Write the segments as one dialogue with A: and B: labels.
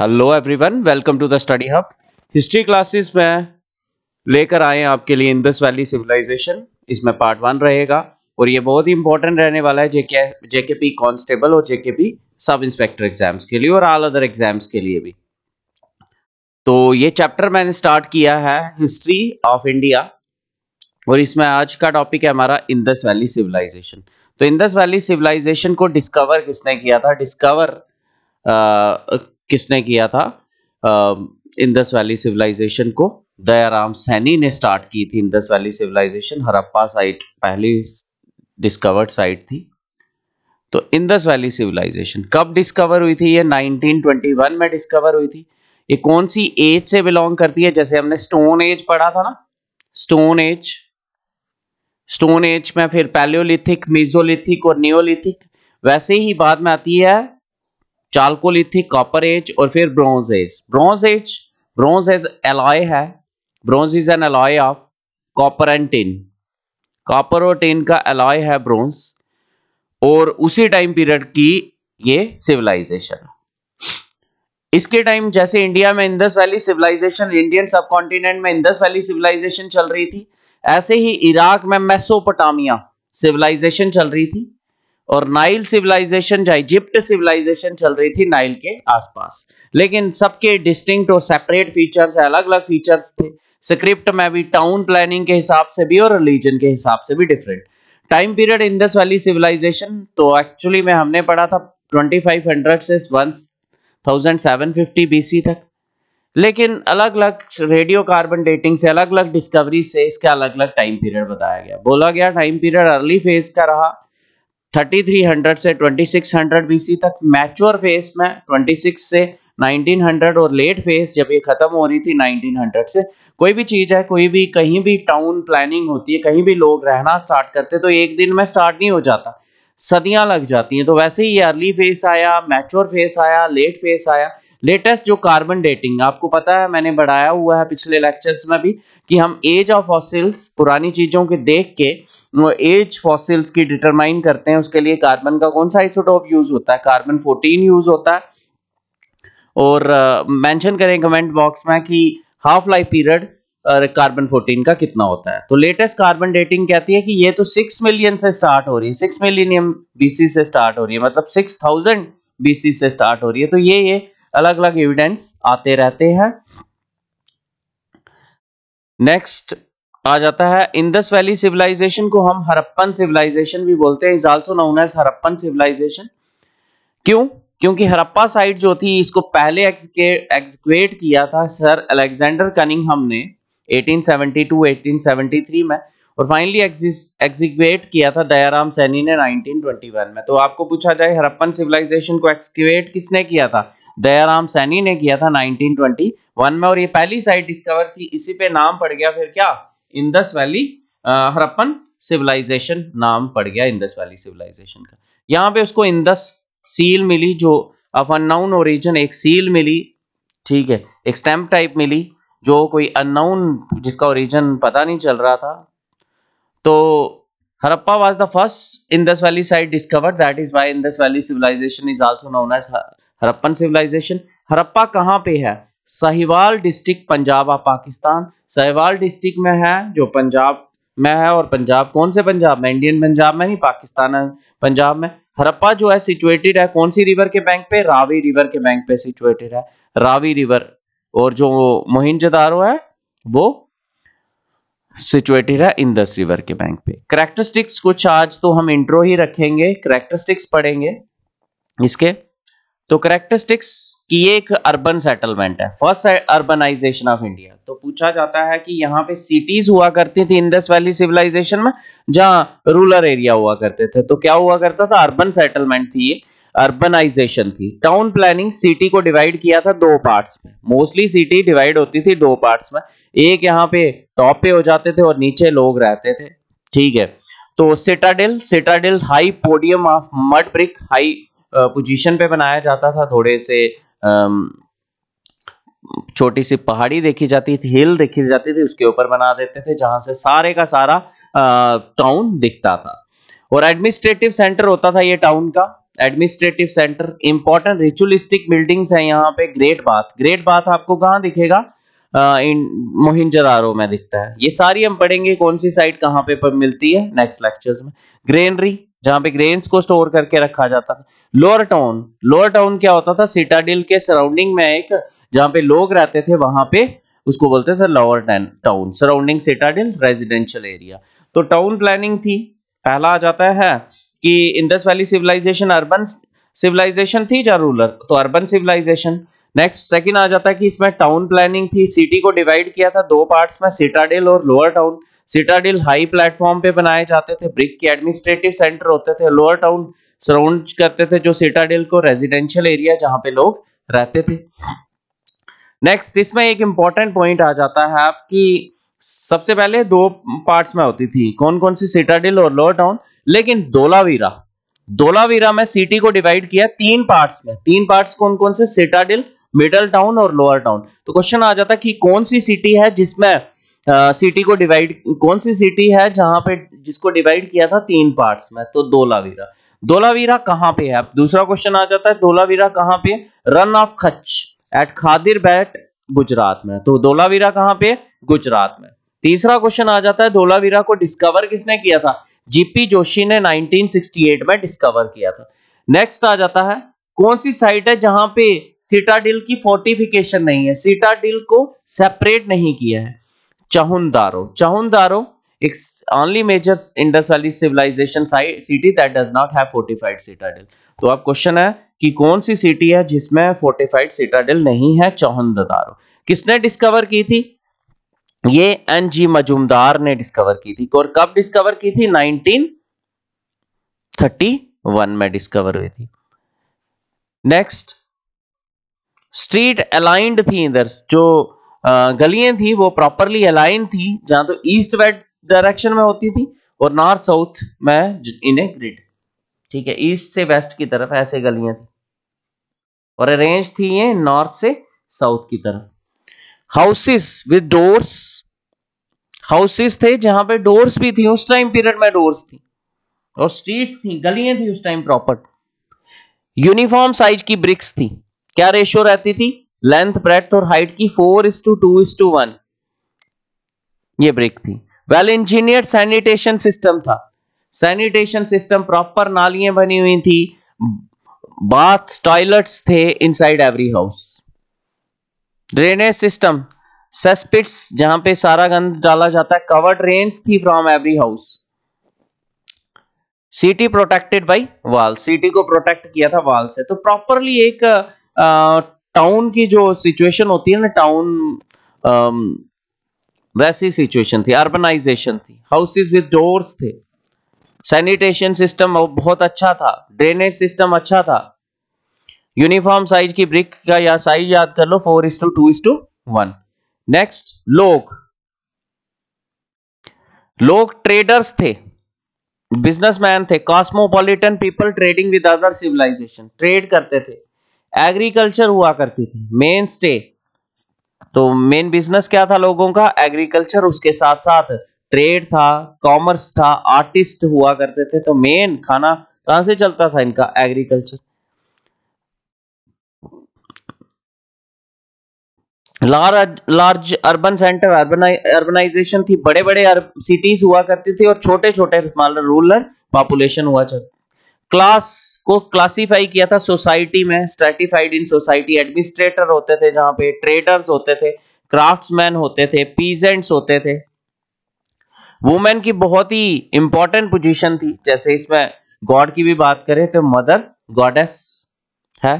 A: Hello everyone welcome to the study hub history classes में लेकर आए आपके लिए इंदस वैली सिविलाइजेशन इसमें पार्ट वन रहेगा और ये बहुत ही इंपॉर्टेंट रहने वाला है जेके जेके पी कॉन्स्टेबल और J K P sub inspector exams के लिए और ऑल अदर एग्जाम्स के लिए भी तो ये चैप्टर मैंने स्टार्ट किया है हिस्ट्री ऑफ इंडिया और इसमें आज का टॉपिक है हमारा इंदस वैली सिविलाइजेशन तो इंदस वैली सिविलाइजेशन को डिस्कवर किसने किया था डिस्कवर किसने किया था इंदस वैली सिविलाइजेशन को दयाराम सैनी ने स्टार्ट की थी Indus valley civilisation Harappa site पहली डिस्कवर्ड साइट थी तो इंदस वैली सिविलाइजेशन कब डिस्कवर हुई थी ये 1921 में डिस्कवर हुई थी ये कौन सी एज से बिलोंग करती है जैसे हमने स्टोन एज पढ़ा था ना स्टोन एज स्टोन एज में फिर पैलियोलिथिक मिजोलिथिक और नियोलिथिक वैसे ही बाद में आती है चालकोलिथिक कॉपर एज और फिर bronze age bronze age bronze age alloy है bronze is an alloy of copper and tin copper और टिन का एलॉय है ब्रॉन्ज और उसी टाइम पीरियड की ये सिविलाइजेशन इसके टाइम जैसे इंडिया में Indus valley civilisation Indian subcontinent में इंदस वैली सिविलाइजेशन चल रही थी ऐसे ही इराक में मेसोपोटामिया सिविलाइजेशन चल रही थी और नाइल सिविलाइजेशन जो इजिप्ट सिविलाइजेशन चल रही थी नाइल के आसपास लेकिन सबके डिस्टिंक्ट और सेपरेट फीचर्स अलग अलग फीचर्स थे स्क्रिप्ट में भी टाउन प्लानिंग के हिसाब से भी और रिलीजन के हिसाब से भी different time period Indus valley civilisation तो एक्चुअली में हमने पढ़ा था 2500 से 1750 बीसी तक लेकिन अलग अलग रेडियो कार्बन डेटिंग से अलग अलग डिस्कवरी से इसका अलग अलग टाइम पीरियड बताया गया बोला गया टाइम पीरियड अर्ली फेज का रहा 3300 से 2600 बीसी तक मैच्योर फेस में 26 से 1900 और लेट फेस जब ये खत्म हो रही थी 1900 से कोई भी चीज़ है कोई भी कहीं भी टाउन प्लानिंग होती है कहीं भी लोग रहना स्टार्ट करते तो एक दिन में स्टार्ट नहीं हो जाता सदियां लग जाती हैं तो वैसे ही ये अर्ली फेस आया मैच्योर फेस आया लेट फेस आया लेटेस्ट जो कार्बन डेटिंग आपको पता है मैंने बढ़ाया हुआ है पिछले लेक्चर्स में भी कि हम एज ऑफ फॉसिल्स पुरानी चीजों के देख के एज फॉसिल्स की डिटरमाइन करते हैं उसके लिए कार्बन का कौन सा आइसोटोप यूज होता है कार्बन फोर्टीन यूज होता है और मैंशन uh, करें कमेंट बॉक्स में कि half life period carbon fourteen का कितना होता है तो लेटेस्ट कार्बन डेटिंग कहती है कि ये तो सिक्स मिलियन से स्टार्ट हो रही है सिक्स मिलियनियम बीसी से स्टार्ट हो रही है मतलब सिक्स थाउजेंड बीसी से स्टार्ट हो रही है तो ये ये अलग अलग एविडेंस आते रहते हैं नेक्स्ट आ जाता है इंदस वैली सिविलाइजेशन को हम हरप्पन सिविलाइजेशन भी बोलते हैं is also known as Harappan civilisation क्यों क्योंकि हरप्पा साइट जो थी इसको पहले एक्सक्वेट किया था सर अलेक्जेंडर कनिंगहम ने 1872-1873 में और फाइनली एग्जीक्यूट किया था दयाराम सैनी ने 1921 में तो आपको पूछा जाए हरप्पन सिविलाइजेशन को एक्सक्वेट किसने किया था दयाराम सैनी ने किया था 1921 में और ये पहली साइट डिस्कवर की इसी पे नाम पड़ गया फिर क्या इंदस वैली हरप्पन सिविलाइजेशन नाम पड़ गया इंदस वैली सिविलाइजेशन का यहाँ पे उसको इंदस सील मिली जो अफ अनाउन ओरिजन एक सील मिली ठीक है एक स्टैम्प टाइप मिली जो कोई अननाउन जिसका ओरिजन पता नहीं चल रहा था तो Harappa was the first Indus valley site discovered that is why Indus valley civilisation is also known as Harappan civilisation Harappa कहाँ पे है साहिवाल डिस्ट्रिक्ट पंजाब आ पाकिस्तान साहिवाल डिस्ट्रिक्ट में है जो पंजाब में है और पंजाब कौन से पंजाब में इंडियन पंजाब में नहीं पाकिस्तान पंजाब में हरप्पा जो है सिचुएटेड है कौन सी रिवर के बैंक पे रावी रिवर के बैंक पे सिचुएटेड है रावी रिवर और जो मोहिंजदारो है वो सिचुएटेड है इंदस रिवर के बैंक पे करेक्टरिस्टिक्स कुछ आज तो हम इंट्रो ही रखेंगे करेक्टरिस्टिक्स पढ़ेंगे इसके तो करेक्टरिस्टिक्स की ये एक अर्बन सेटलमेंट है फर्स्ट अर्बनाइजेशन ऑफ इंडिया तो पूछा जाता है कि यहाँ पे सिटीज हुआ करती थी इंडस वैली सिविलाइजेशन में जहां रूरल एरिया हुआ करते थे तो क्या हुआ करता था अर्बन सेटलमेंट थी ये अर्बनाइजेशन थी टाउन प्लानिंग सिटी को डिवाइड किया था दो पार्ट्स में मोस्टली सिटी डिवाइड होती थी दो पार्ट्स में एक यहाँ पे टॉप पे हो जाते थे और नीचे लोग रहते थे ठीक है तो citadel citadel high podium of mud brick high position पे बनाया जाता था थोड़े से छोटी सी पहाड़ी देखी जाती थी हिल देखी जाती थी उसके ऊपर बना देते थे जहां से सारे का सारा टाउन दिखता था और एडमिनिस्ट्रेटिव सेंटर होता था ये टाउन का administrative centre important ritualistic buildings है यहाँ पे ग्रेट बाथ ग्रेट बाथ आपको कहाँ दिखेगा इन मोहिंजदारो में दिखता है ये सारी हम पढ़ेंगे कौन सी साइट कहाँ पे पर मिलती है नेक्स्ट लेक्चर्स में ग्रेनरी जहां पे ग्रेन्स को स्टोर करके रखा जाता था लोअर टाउन लोअर टाउन क्या होता था सिटाडिल के सराउंडिंग में एक जहां पे लोग रहते थे वहां पे उसको बोलते थे lower town surrounding citadel residential area तो टाउन प्लानिंग थी पहला आ जाता है कि Indus valley civilisation urban civilisation थी या रूरल तो अर्बन सिविलाइजेशन नेक्स्ट सेकंड आ जाता है कि इसमें टाउन प्लानिंग थी सिटी को डिवाइड किया था दो पार्ट्स में सिटाडेल और lower town citadel high platform पे बनाए जाते थे ब्रिक के एडमिनिस्ट्रेटिव सेंटर होते थे लोअर टाउन सराउंड करते थे जो सिटाडिल को रेजिडेंशियल एरिया जहां पे लोग रहते थे नेक्स्ट इसमें एक इंपॉर्टेंट पॉइंट आ जाता है आपकी सबसे पहले दो पार्ट्स में होती थी कौन कौन सी सिटाडिल और लोअर टाउन लेकिन धोलावीरा धोलावीरा में सिटी को डिवाइड किया तीन पार्ट्स में तीन पार्ट्स कौन कौन से सिटाडिल मिडल टाउन और लोअर टाउन तो क्वेश्चन आ जाता है कि कौन सी सिटी है जिसमें सिटी को डिवाइड कौन सी सिटी है जहां पे जिसको डिवाइड किया था तीन पार्ट्स में तो दोलावीरा दोलावीरा कहां पे है दूसरा क्वेश्चन आ जाता है दोलावीरा कहां पे रन ऑफ खच एट खादिर बैट गुजरात में तो दोलावीरा कहां पे गुजरात में तीसरा क्वेश्चन आ जाता है धोलावीरा को डिस्कवर किसने किया था जीपी जोशी ने 1968 में डिस्कवर किया था नेक्स्ट आ जाता है कौन सी साइट है जहां पे सीटाडिल की फोर्टिफिकेशन नहीं है सीटाडिल को सेपरेट नहीं किया है Chahundaro. Chahundaro एक only major Indus Valley civilisation city that does not have fortified citadel. तो अब क्वेश्चन है कि कौन सी सिटी है जिसमें फोर्टिफाइड सिटाडेल नहीं है चौहदारो किसने डिस्कवर की थी ये एन जी मजूमदार ने डिस्कवर की थी और कब डिस्कवर की थी 1931 में डिस्कवर हुई थी नेक्स्ट स्ट्रीट अलाइंड थी इधर जो गलियां थी वो प्रॉपरली अलाइन थी जहां तो ईस्ट वेस्ट डायरेक्शन में होती थी और नॉर्थ साउथ में इन ए ग्रिड ठीक है ईस्ट से वेस्ट की तरफ ऐसे गलियां थी और अरेंज थी ये नॉर्थ से साउथ की तरफ हाउसेस विद डोर्स हाउसेस थे जहां पे डोर्स भी थी उस टाइम पीरियड में डोर्स थी और स्ट्रीट थी गलियां थी उस टाइम प्रॉपर यूनिफॉर्म साइज की ब्रिक्स थी क्या रेशियो रहती थी लेंथ ब्रेथ और हाइट की फोर इस टू टू इस टू वन ये ब्रेक थी वेल इंजीनियर सैनिटेशन सिस्टम था सैनिटेशन सिस्टम प्रॉपर नालियां बनी हुई थी बाथ टॉयलेट्स थे inside every house drainage system सस्पिट्स जहां पे सारा गंद डाला जाता है कवर्ड रेन्स थी from every house city protected by वाल सिटी को प्रोटेक्ट किया था वाल से तो प्रॉपरली एक टाउन की जो सिचुएशन होती है ना टाउन वैसी सिचुएशन थी अर्बनाइजेशन थी हाउसेस विद डोर्स थे सैनिटेशन सिस्टम बहुत अच्छा था ड्रेनेज सिस्टम अच्छा था यूनिफॉर्म साइज की ब्रिक का या साइज याद कर लो four is to two is to one next लोग लोग ट्रेडर्स थे बिजनेसमैन थे cosmopolitan people trading with other civilisation trade करते थे एग्रीकल्चर हुआ करती थी मेन स्टे तो मेन बिजनेस क्या था लोगों का एग्रीकल्चर उसके साथ साथ ट्रेड था कॉमर्स था आर्टिस्ट हुआ करते थे तो मेन खाना कहां से चलता था इनका agriculture large large urban centre urbanisation थी बड़े बड़े सिटीज हुआ करती थी और छोटे छोटे रूरल पॉपुलेशन हुआ करती क्लास को क्लासिफाई किया था सोसाइटी में स्ट्रेटिफाइड इन सोसाइटी एडमिनिस्ट्रेटर होते थे जहां पे ट्रेडर्स होते थे क्राफ्ट्समैन होते थे पीजेंट्स होते थे वुमेन की बहुत ही इंपॉर्टेंट पोजीशन थी जैसे इसमें गॉड की भी बात करें तो मदर गॉडेस है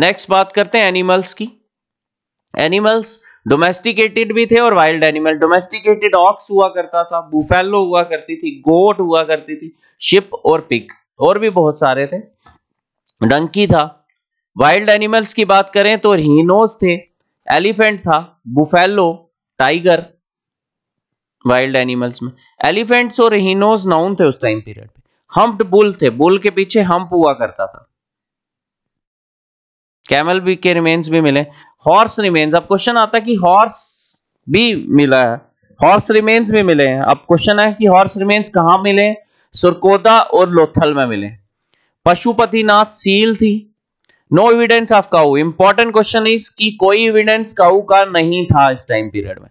A: नेक्स्ट बात करते हैं एनिमल्स की एनिमल्स डोमेस्टिकेटेड भी थे और वाइल्ड एनिमल डोमेस्टिकेटेड ऑक्स हुआ करता था बुफेलो हुआ करती थी गोट हुआ करती थी शिप और पिक और भी बहुत सारे थे डंकी था वाइल्ड एनिमल्स की बात करें तो हीनोस थे एलिफेंट था बुफेलो टाइगर वाइल्ड एनिमल्स में एलिफेंट्स और हीनोस नाउन थे उस टाइम पीरियड पे हम्प्ड बुल थे बुल के पीछे हम्प हुआ करता था कैमल भी के रिमेन्स भी मिले हॉर्स रिमेन्स अब क्वेश्चन आता है कि हॉर्स भी मिला है हॉर्स रिमेन्स भी मिले हैं अब क्वेश्चन है कि हॉर्स रिमेन्स कहा मिले सुरकोदा और लोथल में मिले पशुपतिनाथ सील थी no evidence of cow important question is कि कोई एविडेंस काउ का नहीं था इस टाइम पीरियड में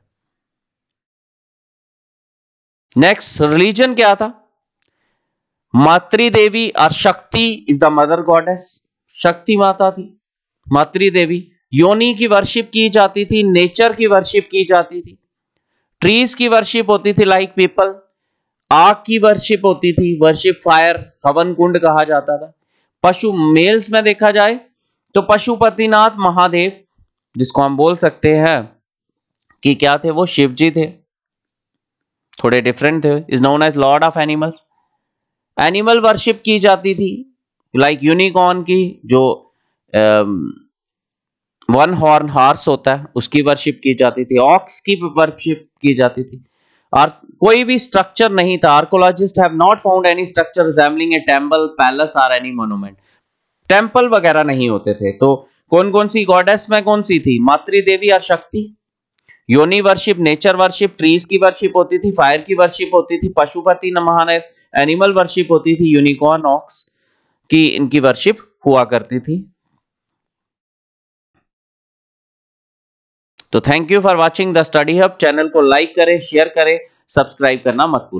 A: नेक्स्ट रिलीजन क्या था मातृदेवी और शक्ति इज द मदर गॉडेस शक्ति माता थी मातृ देवी की वर्शिप की जाती थी नेचर की वर्शिप की जाती थी ट्रीज की वर्शिप होती थी लाइक पीपल आग की वर्शिप होती थी वर्शिप फायर हवन कुंड कहा जाता था पशु मेल्स में देखा जाए तो पशुपतिनाथ महादेव जिसको हम बोल सकते हैं कि क्या थे वो शिव जी थे थोड़े डिफरेंट थे is known as lord of animals animal worship की जाती थी लाइक like यूनिकॉर्न की जो वन हॉर्न हार्स होता है उसकी वर्शिप की जाती थी ऑक्स की वर्शिप की जाती थी और कोई भी स्ट्रक्चर नहीं था archaeologists have not found any structure resembling a temple palace or any monument temple वगैरह नहीं होते थे तो कौन कौन सी गॉडेस में कौन सी थी मातृ देवी और शक्ति योनि वर्शिप नेचर वर्शिप ट्रीज की वर्शिप होती थी फायर की वर्शिप होती थी पशुपति महान एनिमल वर्शिप होती थी यूनिकॉर्न ऑक्स की इनकी वर्शिप हुआ करती थी तो thank you for watching the study hub channel को लाइक करें शेयर करें सब्सक्राइब करना मत भूलें